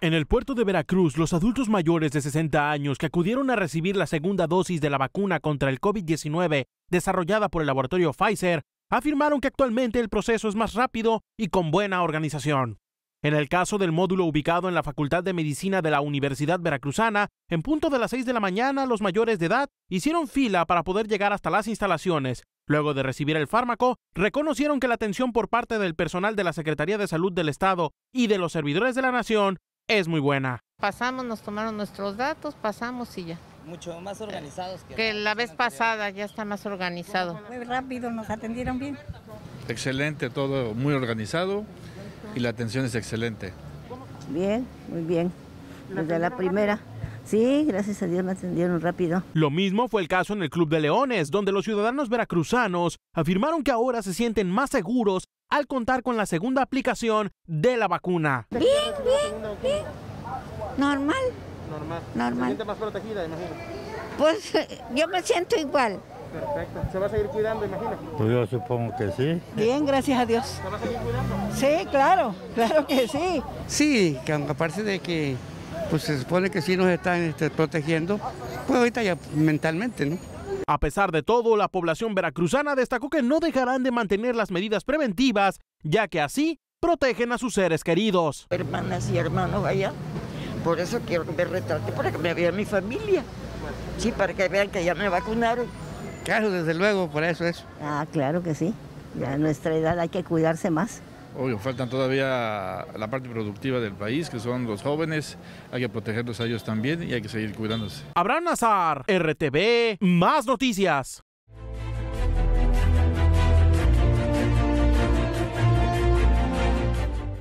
En el puerto de Veracruz, los adultos mayores de 60 años que acudieron a recibir la segunda dosis de la vacuna contra el COVID-19 desarrollada por el laboratorio Pfizer afirmaron que actualmente el proceso es más rápido y con buena organización. En el caso del módulo ubicado en la Facultad de Medicina de la Universidad Veracruzana, en punto de las 6 de la mañana los mayores de edad hicieron fila para poder llegar hasta las instalaciones. Luego de recibir el fármaco, reconocieron que la atención por parte del personal de la Secretaría de Salud del Estado y de los servidores de la Nación es muy buena. Pasamos, nos tomaron nuestros datos, pasamos y ya. Mucho más organizados que, la, la vez pasada, ya está más organizado. Muy rápido, nos atendieron bien. Excelente, todo muy organizado y la atención es excelente. Bien, muy bien. Desde la primera. Sí, gracias a Dios me atendieron rápido. Lo mismo fue el caso en el Club de Leones, donde los ciudadanos veracruzanos afirmaron que ahora se sienten más seguros al contar con la segunda aplicación de la vacuna. Bien, bien, bien. Normal. Normal. Normal. ¿Se siente más protegida, imagino? Pues yo me siento igual. Perfecto. ¿Se va a seguir cuidando, imagino? Pues yo supongo que sí. Bien, gracias a Dios. ¿Se va a seguir cuidando? Sí, claro, claro que sí. Sí, que aparte de que pues se supone que sí nos están este, protegiendo, pues ahorita ya mentalmente, ¿no? A pesar de todo, la población veracruzana destacó que no dejarán de mantener las medidas preventivas, ya que así protegen a sus seres queridos. Hermanas y hermanos vaya, por eso quiero ver me retrate, para que me vea mi familia. Sí, para que vean que ya me vacunaron. Claro, desde luego, por eso es. Ah, claro que sí. Ya a nuestra edad hay que cuidarse más. Obvio, faltan todavía la parte productiva del país, que son los jóvenes. Hay que protegerlos a ellos también y hay que seguir cuidándose. Abraham Nazar, RTV, más noticias.